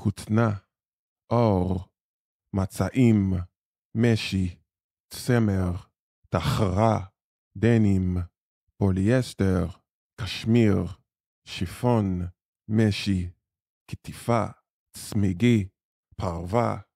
כותנה, אור, מצעים, משי, צמר, תחרה, דנים, פוליאסטר, קשמיר, שיפון, משי, קטיפה, צמיגי, פרווה,